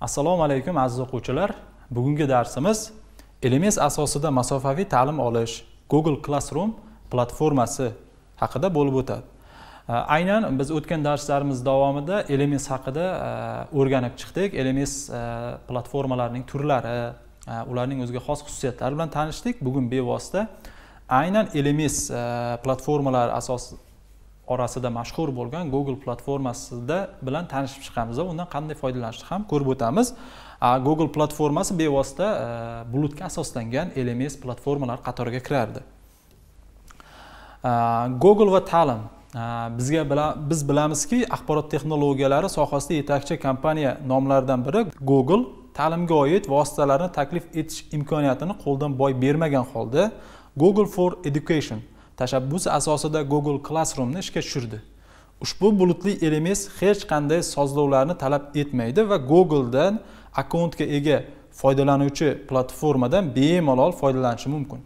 assalomu alaykum aziz o'quvchilar bugungi darsimiz lms asosida masofaviy ta'lim olish google classroom platformasi haqida bo'lib o'tadi aynan biz o'tgan darslarimiz davomida lms haqida o'rganib chiqdik lms platformalarining turlari ularning o'ziga xos xususiyatlari bilan tanishdik bugun bevosita aynan lms platformalari asosida orasida mashhur bo'lgan google platformasida bilan tanishib chiqamiz va undan qanday foydalanishni ham ko'rib o'tamiz google platformasi bevosita e, bulutga asoslangan lms platformalar qatoriga kirardi google va ta'lim bizga biz bilamizki axborot texnologiyalari sohasida yetakchi kompaniya nomlaridan biri google ta'limga oid vositalarni taklif etish imkoniyatini qo'ldan boy bermagan holda google for education tashabbusi asosida google classroomni ishga tushirdi ushbu bulutli lms hech qanday sozlovlarni talab etmaydi va googledan akkauntga ega foydalanuvchi platformadan bemalol foydalanishi mumkin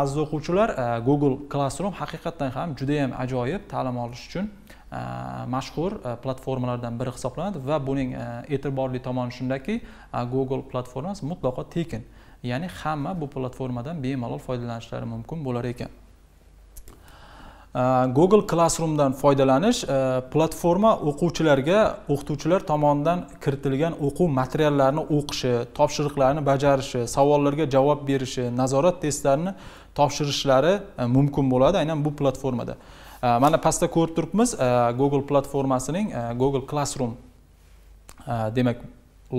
aziz o'quvchilar e, google classroom haqiqatdan ham judayam ajoyib ta'lim olish uchun e, mashhur e, platformalardan biri hisoblanadi va buning e'tiborli tomoni shundaki google platformasi mutlaqo tekin ya'ni hamma bu platformadan bemalol foydalanishlari mumkin bo'lar ekan Э, google classroomdan foydalanish э, platforma o'quvchilarga o'qituvchilar tomonidan kiritilgan o'quv materiallarini o'qishi topshiriqlarni bajarishi savollarga javob berishi nazorat testlarini topshirishlari e, mumkin bo'ladi aynan bu platformada e, mana pastda ko'rib turibmiz e, google platformasining google classroom demak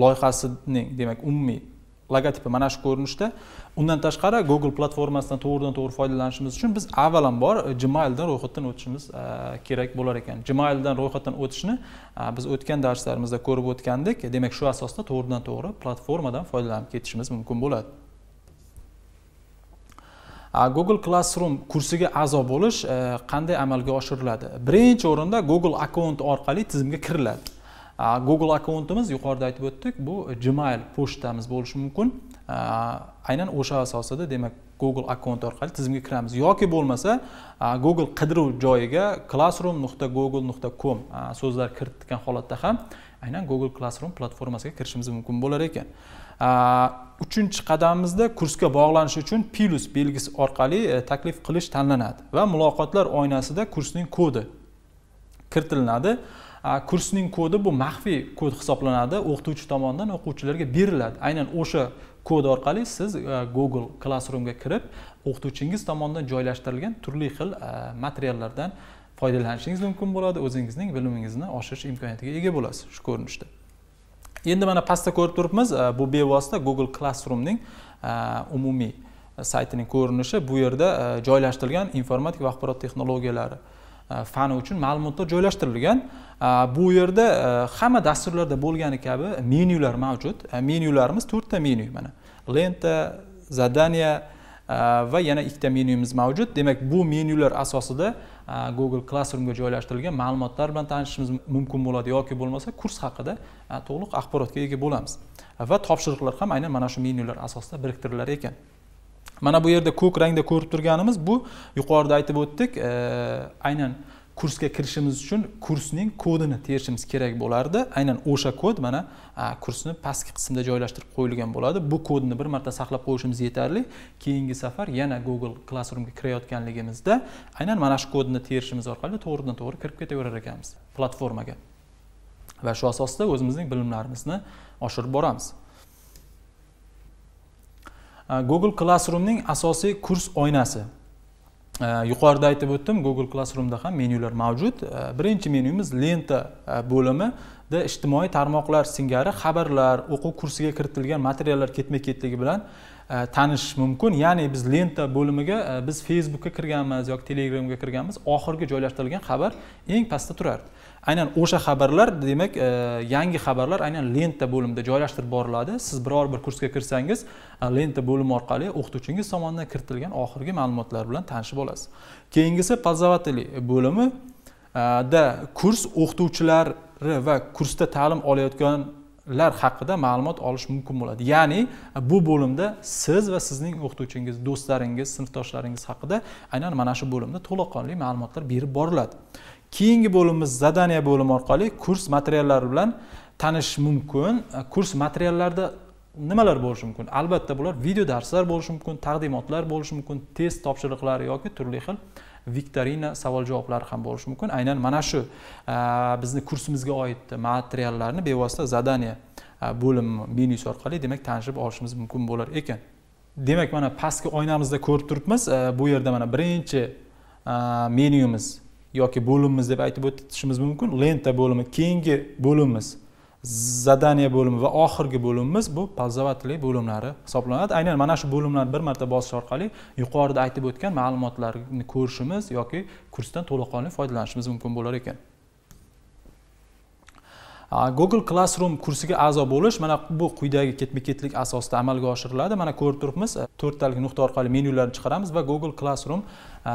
loyihasining demak umumiy logotipi mana shu ko'rinishda undan tashqari google platformasidan to'g'ridan to'g'ri foydalanishimiz uchun biz avvalambor e, gmaildan ro'yxatdan o'tishimiz e, kerak bo'lar ekan gmaildan ro'yxatdan o'tishni e, biz o'tgan darslarimizda ko'rib o'tgandik demak shu asosda to'g'ridan to'g'ri platformadan foydalanib ketishimiz mumkin bo'ladi google classroom kursiga a'zo bo'lish qanday amalga oshiriladi birinchi o'rinda google akkaunt orqali tizimga kiriladi google akkauntimiz yuqorida aytib o'tdik bu gmail pochtamiz bo'lishi mumkin aynan o'sha asosida demak google akkaunti orqali tizimga kiramiz yoki bo'lmasa google qidiruv joyiga classroom nuqta google nuqta com so'zlar kiritgan holatda ham aynan google classroom platformasiga kirishimiz mumkin bo'lar ekan uchinchi qadamimizda kursga bog'lanish uchun plus belgisi orqali e, taklif qilish tanlanadi va muloqotlar oynasida kursning kodi kiritilinadi kursning kodi bu maxfiy kod hisoblanadi o'qituvchi tomonidan o'quvchilarga beriladi aynan o'sha kod orqali siz e, google classroomga kirib o'qituvchingiz tomonidan joylashtirilgan turli xil e, materiallardan foydalanishingiz mumkin bo'ladi o'zingizning bilimingizni oshirish imkoniyatiga ega bo'lasiz shu ko'rinishda endi mana pastda ko'rib turibmiz e, bu bevosita google classroomning umumiy saytining ko'rinishi bu yerda joylashtirilgan informatika va axborot texnologiyalari E, fani uchun ma'lumotlar joylashtirilgan e, bu yerda e, hamma dasturlarda bo'lgani kabi menyular mavjud menyularimiz to'rtta menyu mana lenta zadaniya va yana ikkita menyumiz mavjud demak bu menyular asosida google classroomga joylashtirilgan ma'lumotlar bilan tanishishimiz mumkin bo'ladi yoki bo'lmasa kurs haqida to'liq axborotga ega bo'lamiz va topshiriqlar ham aynan mana shu menyular asosida biriktirilar ekan mana bu yerda ko'k rangda ko'rib turganimiz bu yuqorida aytib o'tdik e, aynan kursga kirishimiz uchun kursning kodini terishimiz kerak bo'lardi aynan o'sha kod mana kursni pastki qismda joylashtirib qo'yilgan bo'ladi bu kodni bir marta saqlab qo'yishimiz yetarli keyingi safar yana google classroomga kirayotganligimizda aynan mana shu kodni terishimiz orqali to'g'ridan to'g'ri kirib ketaverar ekanmiz platformaga va shu asosda o'zimizning bilimlarimizni oshirib boramiz Э, google classroomning asosiy kurs oynasi э, yuqorida aytib o'tdim google classroomda ham menyular mavjud э, birinchi menyumiz lenta bo'limi da ijtimoiy tarmoqlar singari xabarlar o'quv kursiga kiritilgan materiallar ketma ketligi bilan e, tanish mumkin ya'ni biz lenta bo'limiga e, biz facebookka kirganmiz yoki telegramga kirganmiz oxirgi joylashtirilgan xabar eng pastda turardi aynan o'sha xabarlar demak e, yangi xabarlar aynan lenta bo'limida joylashtirib boriladi siz biror bir kursga kirsangiz lenta bo'limi orqali o'qituvchingiz tomonidan kiritilgan oxirgi ma'lumotlar bilan tanishib olasiz keyingisi pozovateli bo'limi da kurs o'qituvchilar va kursda ta'lim olayotganlar haqida ma'lumot olish mumkin bo'ladi ya'ni bu bo'limda siz va sizning o'qituvchingiz do'stlaringiz sinfdoshlaringiz haqida aynan mana shu bo'limda to'laqonli ma'lumotlar berib boriladi keyingi bo'limimiz zadaniya bo'limi orqali kurs materiallari bilan tanishish mumkin kurs materiallarida nimalar bo'lishi mumkin albatta bular video darslar bo'lishi mumkin taqdimotlar bo'lishi mumkin test topshiriqlari yoki turli xil viktorina savol javoblari ham bo'lishi mumkin aynan mana shu uh, bizni kursimizga oid materiallarni bevosita zadaniya uh, bo'lim menyusi orqali demak tanishib olishimiz mumkin bo'lar ekan demak mana pastki oynamizda ko'rib turibmiz uh, bu yerda mana birinchi menyumiz yoki bo'limimiz deb aytib o'tishimiz mumkin lenta bo'limi keyingi bo'limimiz zadaniya bo'limi va oxirgi bo'limimiz bu polzovatli bo'limlari hisoblanadi aynan mana shu bo'limlarni bir marta bosish orqali yuqorida aytib o'tgan ma'lumotlarni ko'rishimiz yoki kursdan to'laqonli foydalanishimiz mumkin bo'lar ekan google classroom kursiga a'zo bo'lish mana bu quyidagi ketma ketlik asosida amalga oshiriladi mana ko'rib turibmiz e, to'rttalik nuqta orqali menyularni chiqaramiz va google classroom e,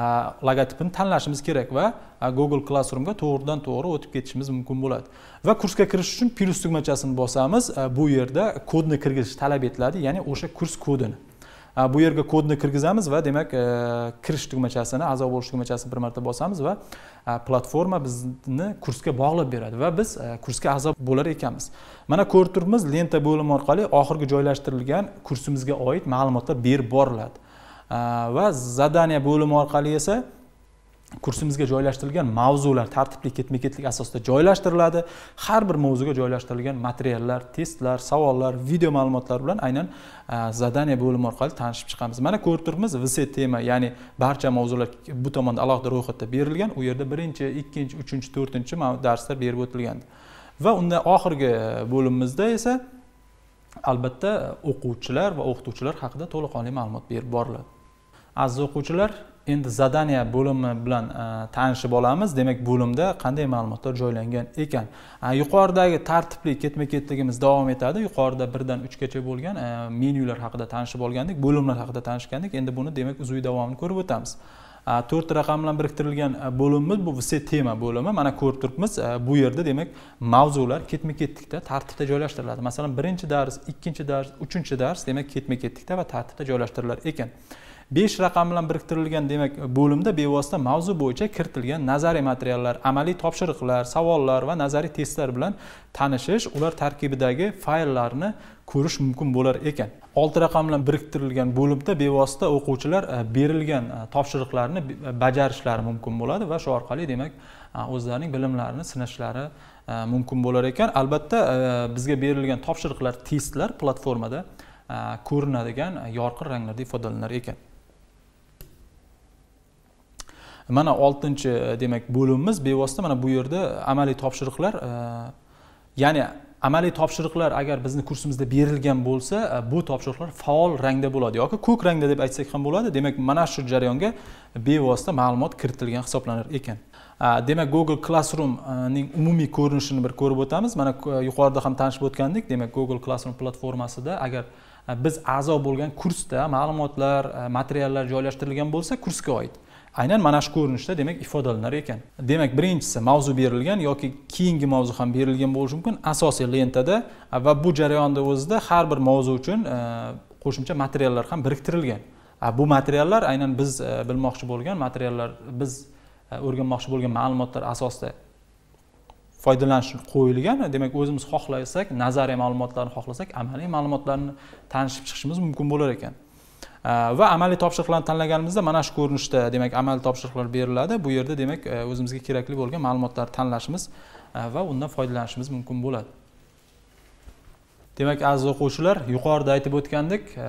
logotipini tanlashimiz kerak va e, google classroomga to'g'ridan to'g'ri o'tib ketishimiz mumkin bo'ladi va kursga kirish uchun plyus tugmachasini bosamiz bu yerda kodni kiritish talab etiladi ya'ni o'sha kurs kodini bu yerga kodni kirgizamiz va demak e, kirish tugmachasini a'zo bo'lish tugmachasini bir marta bosamiz va e, platforma bizni kursga bog'lab beradi va biz e, kursga a'zo bo'lar ekanmiz mana ko'rib turibmiz lenta bo'limi orqali oxirgi joylashtirilgan kursimizga oid ma'lumotlar berib boriladi va zadaniya bo'limi orqali esa kursimizga joylashtirilgan mavzular tartibli ketma ketlik asosida joylashtiriladi har bir mavzuga joylashtirilgan materiallar testlar savollar video ma'lumotlar bilan aynan e, zadaniya bo'limi orqali tanishib chiqamiz mana ko'rib turibmiz vs tema ya'ni barcha mavzular bu tomonda alohida ro'yxatda berilgan u yerda birinchi ikkinchi uchinchi to'rtinchi darslar berib o'tilgan va unda oxirgi e, bo'limimizda esa albatta o'quvchilar va o'qituvchilar haqida to'laqonli ma'lumot berib boriladi aziz o'quvchilar endi zadaniya bo'limi bilan e, tanishib olamiz demak bo'limda qanday ma'lumotlar joylangan ekan e, yuqoridagi tartibli ketma ketligimiz davom etadi yuqorida birdan uchgacha bo'lgan e, menyular haqida tanishib olgandik bo'limlar haqida tanishgandik endi buni demak uzviy davomini ko'rib o'tamiz to'rtta raqam bilan biriktirilgan bo'limimiz bu все tema bo'limi mana ko'rib turibmiz bu yerda demak mavzular ketma ketlikda tartibda joylashtiriladi masalan birinchi dars ikkinchi dars uchinchi dars demak ketma ketlikda va tartibda joylashtirilar ekan besh raqam bilan biriktirilgan demak bo'limda bevosita mavzu bo'yicha kiritilgan nazariy materiallar amaliy topshiriqlar savollar va nazariy testlar bilan tanishish ular tarkibidagi fayllarni ko'rish mumkin bo'lar ekan olti raqam bilan biriktirilgan bo'limda bevosita o'quvchilar e, berilgan e, topshiriqlarni e, bajarishlari mumkin bo'ladi va shu orqali demak o'zlarining bilimlarini sinashlari mumkin bo'lar ekan albatta bizga berilgan topshiriqlar testlar platformada ko'rinadigan yorqin ranglarda ifodalanar ekan mana oltinchi e, demak bo'limimiz bevosita mana bu yerda amaliy topshiriqlar e, ya'ni amaliy topshiriqlar agar bizni kursimizda berilgan bo'lsa e, bu topshiriqlar faol rangda bo'ladi yoki ko'k rangda deb aytsak ham bo'ladi demak mana shu jarayonga bevosita ma'lumot kiritilgan hisoblanar ekan demak google classroomning umumiy ko'rinishini bir ko'rib o'tamiz mana yuqorida ham tanishib o'tgandik demak google classroom platformasida agar biz a'zo bo'lgan kursda ma'lumotlar materiallar joylashtirilgan bo'lsa kursga oid aynan mana shu ko'rinishda demak ifodalanar ekan demak birinchisi mavzu berilgan yoki keyingi mavzu ham berilgan bo'lishi mumkin asosiy lentada va bu jarayonni o'zida har bir mavzu uchun e, qo'shimcha materiallar ham biriktirilgan bu materiallar aynan biz e, bilmoqchi bo'lgan materiallar biz e, o'rganmoqchi bo'lgan ma'lumotlar asosida foydalanish qo'yilgan demak o'zimiz xohlasak nazariy ma'lumotlarni xohlasak amaliy ma'lumotlarni tanishib chiqishimiz mumkin bo'lar ekan Э, va amaliy topshiriqlarni tanlaganimizda mana shu ko'rinishda demak amaliy topshiriqlar beriladi bu yerda demak e, o'zimizga kerakli bo'lgan ma'lumotlarni tanlashimiz e, va undan foydalanishimiz mumkin bo'ladi demak aziz o'quvchilar yuqorida aytib o'tgandek e,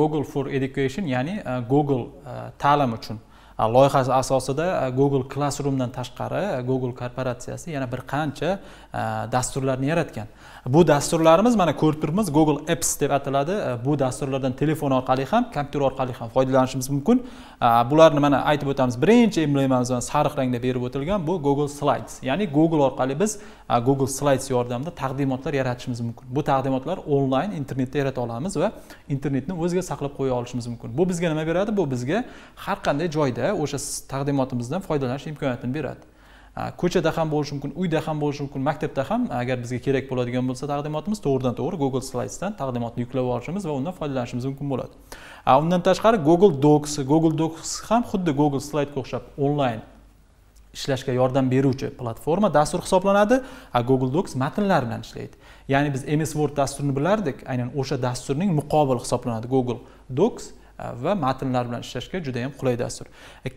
google for education ya'ni google ta'lim uchun loyihasi asosida e, google classroomdan tashqari e, google korporatsiyasi yana bir qancha e, dasturlarni yaratgan bu dasturlarimiz mana ko'rib turibmiz google apps deb ataladi bu dasturlardan telefon orqali ham kompyuter orqali ham foydalanishimiz mumkin bularni mana aytib o'tamiz birinchi emblemamiz sariq rangda berib o'tilgan bu google slides ya'ni google orqali biz google slides yordamida taqdimotlar yaratishimiz mumkin bu taqdimotlar onlayn internetda yarata olamiz va internetni o'ziga saqlab qo'ya olishimiz mumkin bu bizga nima beradi bu bizga har qanday joyda o'sha taqdimotimizdan foydalanish imkoniyatini beradi ko'chada ham bo'lishi mumkin uyda ham bo'lishi mumkin maktabda ham agar bizga kerak bo'ladigan bo'lsa taqdimotimiz to'g'ridan to'g'ri google slidesdan taqdimotni yuklab olishimiz va undan foydalanishimiz mumkin bo'ladi undan tashqari google docs google docs ham xuddi google slaydga o'xshab onlayn ishlashga yordam beruvchi platforma dastur hisoblanadi google docs matnlar bilan ishlaydi ya'ni biz ms word dasturini bilardik aynan o'sha dasturning muqobil hisoblanadi google docs va matnlar bilan ishlashga juda yam qulay dastur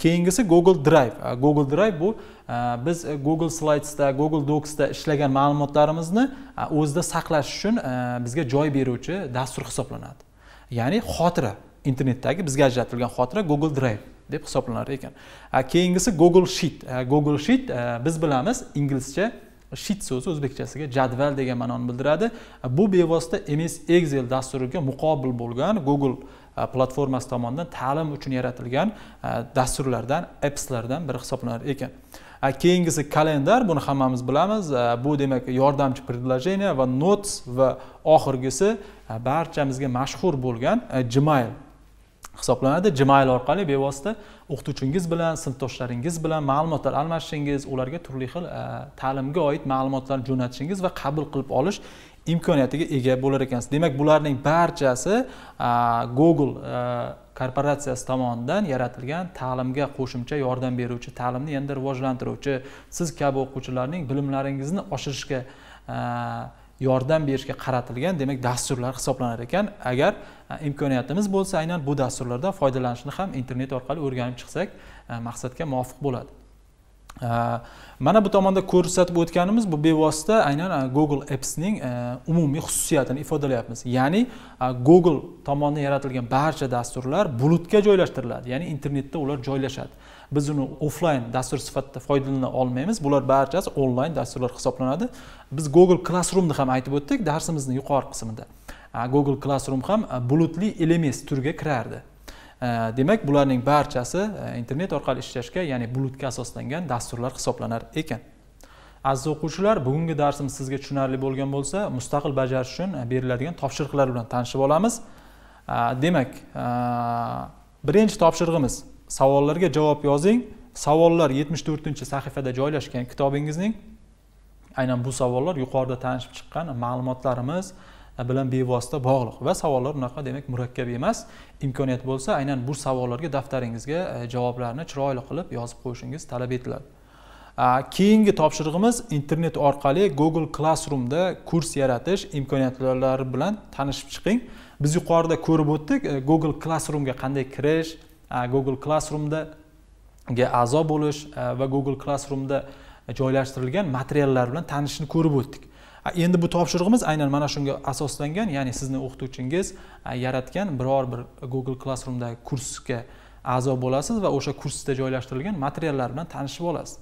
keyingisi google drive э, google drive bu biz э, э, google slidesda google docsda ishlagan ma'lumotlarimizni o'zida saqlash uchun bizga joy beruvchi dastur hisoblanadi ya'ni xotira internetdagi bizga ajratilgan xotira google drive deb hisoblanar ekan keyingisi google sheet google sheet biz bilamiz inglizcha shit so'zi o'zbekchasiga jadval degan ma'noni bildiradi bu bevosita ms excel dasturiga muqobil bo'lgan google e, platformasi tomonidan ta'lim uchun yaratilgan e, dasturlardan appslardan biri hisoblanar ekan e, keyingisi kalendar buni hammamiz bilamiz bu demak yordamchi предложение va notes va oxirgisi barchamizga mashhur bo'lgan gmail hisoblanadi gmail orqali bevosita o'qituvchingiz bilan sinfdoshlaringiz bilan ma'lumotlar almashishingiz ularga turli xil e, ta'limga oid ma'lumotlarni jo'natishingiz va qabul qilib olish imkoniyatiga ega bo'lar ekansiz demak bularning barchasi e, google e, korporatsiyasi tomonidan yaratilgan ta'limga qo'shimcha yordam beruvchi ta'limni yanada rivojlantiruvchi siz kabi o'quvchilarning bilimlaringizni oshirishga yordam berishga qaratilgan demak dasturlar hisoblanar ekan agar e, imkoniyatimiz bo'lsa aynan bu dasturlardan foydalanishni ham internet orqali o'rganib chiqsak e, maqsadga muvofiq bo'ladi Э, mana bu tomonda ko'rsatib o'tganimiz bu bevosita aynan e, google appsning e, umumiy xususiyatini ifodalayapmiz ya'ni e, google tomonidan yaratilgan barcha dasturlar bulutga joylashtiriladi ya'ni internetda ular joylashadi biz uni offlayn dastur sifatida foydalana olmaymiz bular barchasi onlayn dasturlar hisoblanadi biz google classroomni ham aytib o'tdik darsimizni yuqori qismida google classroom ham bulutli lms turiga kirardi demak bularning barchasi e, internet orqali ishlashga ya'ni bulutga asoslangan dasturlar hisoblanar ekan aziz o'quvchilar bugungi darsimiz sizga tushunarli bo'lgan bo'lsa mustaqil bajarish uchun e, beriladigan topshiriqlar bilan tanishib olamiz demak e, birinchi topshirig'imiz savollarga javob yozing savollar 74 to'rtinchi sahifada joylashgan kitobingizning aynan bu savollar yuqorida tanishib chiqqan ma'lumotlarimiz bilan bevosita bog'liq va savollar unaqa demak murakkab emas imkoniyat bo'lsa aynan bu savollarga daftaringizga e, javoblarni chiroyli qilib yozib qo'yishingiz talab etiladi keyingi topshirig'imiz internet orqali google classroomda kurs yaratish imkoniyatlari bilan tanishib chiqing biz yuqorida ko'rib o'tdik e, google classroomga qanday kirish google classroomda ga a'zo bo'lish e, va google classroomda joylashtirilgan materiallar bilan tanishishni ko'rib o'tdik endi bu topshirig'imiz aynan mana shunga asoslangan ya'ni sizni o'qituvchingiz yaratgan biror bir google classroomdagi kursga a'zo bo'lasiz va o'sha kursda joylashtirilgan materiallar bilan tanishib olasiz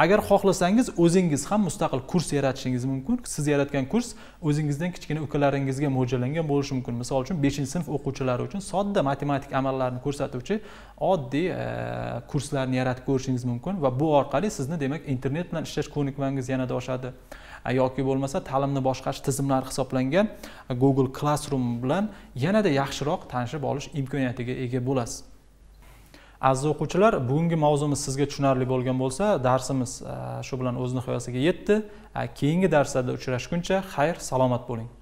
agar xohlasangiz o'zingiz ham mustaqil kurs yaratishingiz mumkin siz yaratgan kurs o'zingizdan kichkina ukalaringizga mo'ljallangan bo'lishi mumkin misol uchun beshinchi sinf o'quvchilari uchun sodda matematik amallarni ko'rsatuvchi oddiy e, kurslarni yaratib ko'rishingiz mumkin va bu orqali sizni demak internet bilan ishlash ko'nikmangiz yanada oshadi e, yoki bo'lmasa ta'limni boshqarish tizimlari hisoblangan google classroom bilan yanada yaxshiroq tanishib olish imkoniyatiga ega bo'lasiz aziz o'quvchilar bugungi mavzumiz sizga tushunarli bo'lgan bo'lsa darsimiz e, shu bilan o'z nihoyasiga yetdi e, keyingi darslarda uchrashguncha xayr salomat bo'ling